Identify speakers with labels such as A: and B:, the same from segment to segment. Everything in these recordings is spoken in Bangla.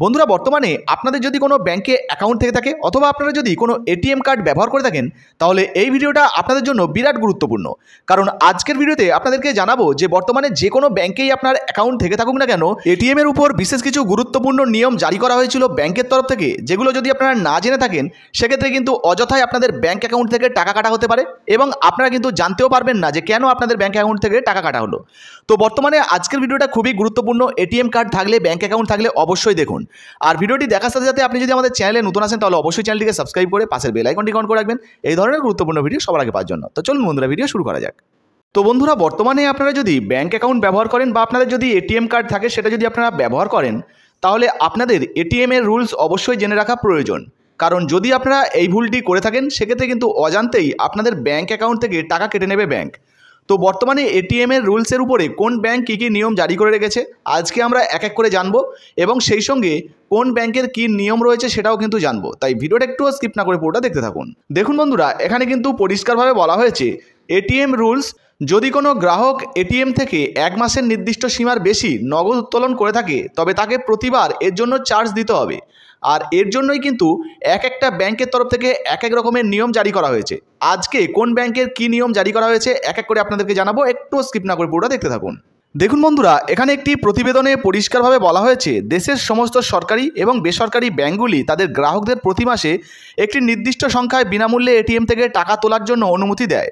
A: বন্ধুরা বর্তমানে আপনাদের যদি কোনো ব্যাংকে অ্যাকাউন্ট থেকে থাকে অথবা আপনারা যদি কোনো এটিএম কার্ড ব্যবহার করে থাকেন তাহলে এই ভিডিওটা আপনাদের জন্য বিরাট গুরুত্বপূর্ণ কারণ আজকের ভিডিওতে আপনাদেরকে জানাবো যে বর্তমানে যে কোনো ব্যাংকেই আপনার অ্যাকাউন্ট থেকে থাকুক না কেন এটিএম এর উপর বিশেষ কিছু গুরুত্বপূর্ণ নিয়ম জারি করা হয়েছিল ব্যাংকের তরফ থেকে যেগুলো যদি আপনারা না জেনে থাকেন সেক্ষেত্রে কিন্তু অযথায় আপনাদের ব্যাংক অ্যাকাউন্ট থেকে টাকা কাটা হতে পারে এবং আপনারা কিন্তু জানতেও পারবেন না যে কেন আপনাদের ব্যাংক অ্যাকাউন্ট থেকে টাকা কাটা হলো তো বর্তমানে আজকের ভিডিওটা খুবই গুরুত্বপূর্ণ এটিএম কার্ড থাকলে ব্যাংক অ্যাকাউন্ট থাকলে অবশ্যই দেখুন করুন আর ভিডিওটি দেখার সাথে সাথে আপনি যদি আমাদের চ্যানেলে নতুন আসেন তাহলে অবশ্যই চ্যানেলটিকে সাবস্ক্রাইব করে পাশের বেল আইকনটি অন করে রাখবেন এই ধরনের গুরুত্বপূর্ণ ভিডিও সবার আগে পাওয়ার জন্য তো চলুন বন্ধুরা ভিডিও শুরু করা যাক তো বন্ধুরা বর্তমানে আপনারা যদি ব্যাঙ্ক অ্যাকাউন্ট ব্যবহার করেন বা আপনাদের যদি এটিএম কার্ড থাকে সেটা যদি আপনারা ব্যবহার করেন তাহলে আপনাদের এটিএমের রুলস অবশ্যই জেনে রাখা প্রয়োজন কারণ যদি আপনারা এই ভুলটি করে থাকেন সেক্ষেত্রে কিন্তু অজান্তেই আপনাদের ব্যাঙ্ক অ্যাকাউন্ট থেকে টাকা কেটে নেবে ব্যাঙ্ক তো বর্তমানে এটিএমের রুলসের উপরে কোন ব্যাংক কী কী নিয়ম জারি করে রেখেছে আজকে আমরা এক এক করে জানবো এবং সেই সঙ্গে কোন ব্যাংকের কি নিয়ম রয়েছে সেটাও কিন্তু জানবো তাই ভিডিওটা একটু স্কিপ না করে পুরোটা দেখতে থাকুন দেখুন বন্ধুরা এখানে কিন্তু পরিষ্কারভাবে বলা হয়েছে এটিএম রুলস যদি কোনো গ্রাহক এটিএম থেকে এক মাসের নির্দিষ্ট সীমার বেশি নগদ উত্তোলন করে থাকে তবে তাকে প্রতিবার এর জন্য চার্জ দিতে হবে আর এর জন্যই কিন্তু এক একটা ব্যাংকের তরফ থেকে এক এক রকমের নিয়ম জারি করা হয়েছে আজকে কোন ব্যাংকের কি নিয়ম জারি করা হয়েছে এক এক করে আপনাদেরকে জানাবো একটু স্কিপ না করে পুরোটা দেখতে থাকুন দেখুন বন্ধুরা এখানে একটি প্রতিবেদনে পরিষ্কারভাবে বলা হয়েছে দেশের সমস্ত সরকারি এবং বেসরকারি ব্যাঙ্কগুলি তাদের গ্রাহকদের প্রতি মাসে একটি নির্দিষ্ট সংখ্যায় বিনামূল্যে এটিএম থেকে টাকা তোলার জন্য অনুমতি দেয়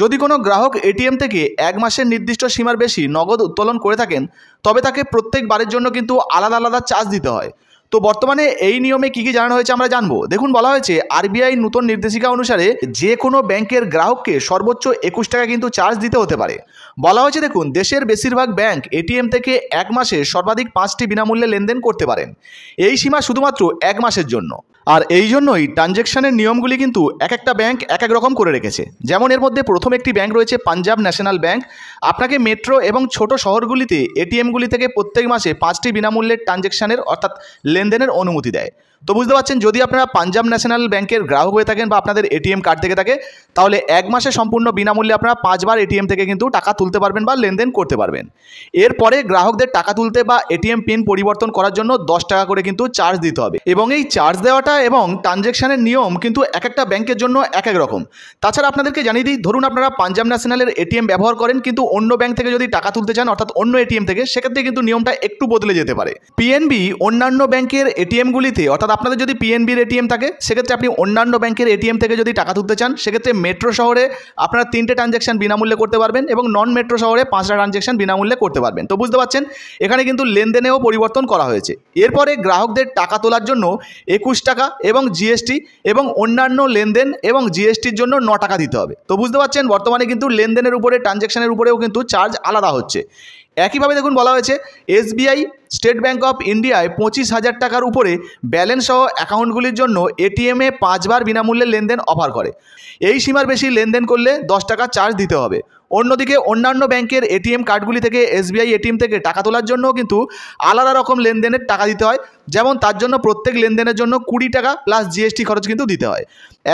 A: যদি কোনো গ্রাহক এটিএম থেকে এক মাসের নির্দিষ্ট সীমার বেশি নগদ উত্তোলন করে থাকেন তবে তাকে প্রত্যেকবারের জন্য কিন্তু আলাদা আলাদা চার্জ দিতে হয় তো বর্তমানে এই নিয়মে কী কী জানানো হয়েছে আমরা জানবো দেখুন বলা হয়েছে আরবিআই নতুন নির্দেশিকা অনুসারে যে কোনো ব্যাংকের গ্রাহককে সর্বোচ্চ একুশ টাকা কিন্তু চার্জ দিতে হতে পারে বলা হয়েছে দেখুন দেশের বেশিরভাগ ব্যাংক এটিএম থেকে এক মাসে সর্বাধিক পাঁচটি বিনামূল্যে লেনদেন করতে পারেন এই সীমা শুধুমাত্র এক মাসের জন্য আর এই জন্যই ট্রানজ্যাকশানের নিয়মগুলি কিন্তু এক একটা ব্যাংক এক এক রকম করে রেখেছে যেমন এর মধ্যে প্রথম একটি ব্যাংক রয়েছে পাঞ্জাব ন্যাশনাল ব্যাংক আপনাকে মেট্রো এবং ছোট শহরগুলিতে এটিএমগুলি থেকে প্রত্যেক মাসে পাঁচটি বিনামূল্যের ট্রানজ্যাকশানের অর্থাৎ লেনদেনের অনুমতি দেয় তো বুঝতে পারছেন যদি আপনারা পাঞ্জাব ন্যাশনাল ব্যাংকের গ্রাহক হয়ে থাকেন বা আপনাদের এটিএম কার্ড থেকে থাকে তাহলে এক মাসে সম্পূর্ণ বিনামূল্যে আপনারা পাঁচবার এটিএম থেকে কিন্তু টাকা তুলতে পারবেন বা লেনদেন করতে পারবেন এরপরে গ্রাহকদের টাকা তুলতে বা এটিএম পিন পরিবর্তন করার জন্য দশ টাকা করে কিন্তু চার্জ দিতে হবে এবং এই চার্জ দেওয়াটা এবং ট্রানজ্যাকশানের নিয়ম কিন্তু এক একটা ব্যাংকের জন্য এক এক রকম তাছাড়া আপনাদেরকে জানিয়ে দিই ধরুন আপনারা পাঞ্জাব ন্যাশনালের এটিএম ব্যবহার করেন কিন্তু অন্য ব্যাংক থেকে যদি টাকা তুলতে চান অর্থাৎ অন্য এটিএম থেকে সেক্ষেত্রে কিন্তু নিয়মটা একটু বদলে যেতে পারে পিএনবি অন্যান্য ব্যাংকের এটিএমগুলিতে অর্থাৎ অর্থাৎ আপনাদের যদি পিএনবির এটিএম থাকে সেক্ষেত্রে আপনি অন্যান্য ব্যাংকের এটিএম থেকে যদি টাকা তুলতে চান সেক্ষেত্রে মেট্রো শহরে আপনারা তিনটে ট্রানজ্যাকশন বিনামূল্যে করতে পারবেন এবং নন মেট্রো শহরে পাঁচটা ট্রানজ্যাকশন বিনামূল্যে করতে পারবেন তো বুঝতে পারছেন এখানে কিন্তু লেনদেনেও পরিবর্তন করা হয়েছে এরপরে গ্রাহকদের টাকা তোলার জন্য একুশ টাকা এবং জিএসটি এবং অন্যান্য লেনদেন এবং জিএসটির জন্য ন টাকা দিতে হবে তো বুঝতে পারছেন বর্তমানে কিন্তু লেনদেনের উপরে ট্রানজ্যাকশনের উপরেও কিন্তু চার্জ আলাদা হচ্ছে একইভাবে দেখুন বলা হয়েছে এসবিআই স্টেট ব্যাঙ্ক অফ ইন্ডিয়ায় পঁচিশ হাজার টাকার উপরে ব্যালেন্স সহ অ্যাকাউন্টগুলির জন্য এটিএমে পাঁচবার বিনামূল্যে লেনদেন অফার করে এই সীমার বেশি লেনদেন করলে দশ টাকা চার্জ দিতে হবে অন্যদিকে অন্যান্য ব্যাংকের এটিএম কার্ডগুলি থেকে এসবিআই এটিএম থেকে টাকা তোলার জন্য কিন্তু আলাদা রকম লেনদেনের টাকা দিতে হয় যেমন তার জন্য প্রত্যেক লেনদেনের জন্য কুড়ি টাকা প্লাস জিএসটি খরচ কিন্তু দিতে হয়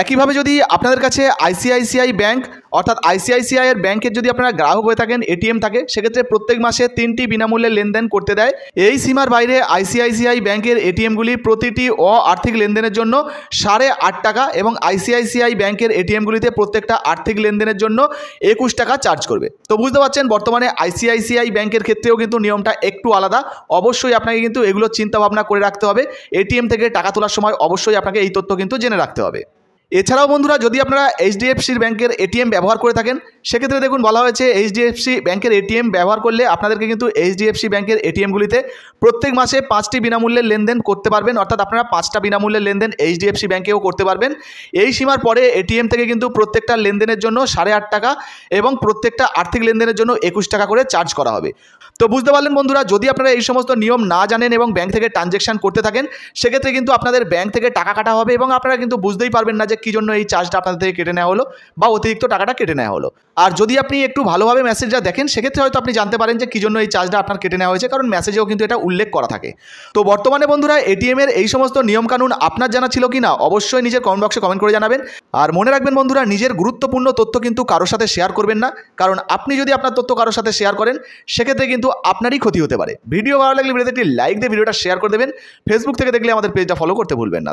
A: একইভাবে যদি আপনাদের কাছে আইসিআইসিআই ব্যাংক অর্থাৎ আইসিআইসিআই এর ব্যাংকের যদি আপনারা গ্রাহক হয়ে থাকেন এটিএম থাকে সেক্ষেত্রে প্রত্যেক মাসে তিনটি বিনামূল্যে লেনদেন করতে দেয় এই সীমার বাইরে আইসিআইসিআই ব্যাংকের এটিএমগুলি প্রতিটি অ আর্থিক লেনদেনের জন্য সাড়ে আট টাকা এবং আইসিআইসিআই ব্যাংকের এটিএমগুলিতে প্রত্যেকটা আর্থিক লেনদেনের জন্য একুশ টাকা চার্জ করবে তো বুঝতে পারছেন বর্তমানে আইসিআইসিআই ব্যাংকের ক্ষেত্রেও কিন্তু নিয়মটা একটু আলাদা অবশ্যই আপনাকে কিন্তু এগুলো চিন্তাভাবনা করে রাখতে হবে এটিএম থেকে টাকা তোলার সময় অবশ্যই আপনাকে এই তথ্য কিন্তু জেনে রাখতে হবে এছাড়াও বন্ধুরা যদি আপনারা এইচডিএফসির ব্যাংকের এটিএম ব্যবহার করে থাকেন সেক্ষেত্রে দেখুন বলা হয়েছে এইচডিএফসি ব্যাংকের এটিএম ব্যবহার করলে আপনাদেরকে কিন্তু এইচডিএফসি ব্যাংকের এটিএমগুলিতে প্রত্যেক মাসে পাঁচটি বিনামূল্যে লেনদেন করতে পারবেন অর্থাৎ আপনারা পাঁচটা বিনামূল্যে লেনদেন এইচডিএফসি ব্যাংকেও করতে পারবেন এই সীমার পরে এটিএম থেকে কিন্তু প্রত্যেকটা লেনদেনের জন্য সাড়ে আট টাকা এবং প্রত্যেকটা আর্থিক লেনদেনের জন্য একুশ টাকা করে চার্জ করা হবে তো বুঝতে পারলেন বন্ধুরা যদি আপনারা এই সমস্ত নিয়ম না জানেন এবং ব্যাংক থেকে ট্রানজেকশান করতে থাকেন সেক্ষেত্রে কিন্তু আপনাদের ব্যাংক থেকে টাকা কাটা হবে এবং আপনারা কিন্তু বুঝতেই পারবেন না যে কী জন্য এই চার্জটা আপনাদের থেকে কেটে নেওয়া হলো বা অতিরিক্ত টাকাটা কেটে নেওয়া হলো আর যদি আপনি একটু ভালোভাবে মেসেজটা দেখেন সেক্ষেত্রে হয়তো আপনি জানতে পারেন যে কী জন্য এই চার্জটা আপনার কেটে নেওয়া হয়েছে কারণ মেসেজেও কিন্তু এটা উল্লেখ করা থাকে তো বর্তমানে বন্ধুরা এটিএমের এই সমস্ত নিয়মকানুন আপনার জানা ছিল কি না অবশ্যই নিজের কমেন্ট বক্সে কমেন্ট করে জানাবেন আর মনে রাখবেন বন্ধুরা নিজের গুরুত্বপূর্ণ তথ্য কিন্তু কারোর সাথে শেয়ার করবেন না কারণ আপনি যদি আপনার তথ্য কারোর সাথে শেয়ার করেন সেক্ষেত্রে কিন্তু কিন্তু আপনারই ক্ষতি হতে পারে ভিডিও ভালো লাগলে ভিডিওতে একটি লাইক দিয়ে ভিডিওটা শেয়ার করে দেবেন ফেসবুক থেকে দেখলে আমাদের পেজটা ফলো করতে ভুলবেন না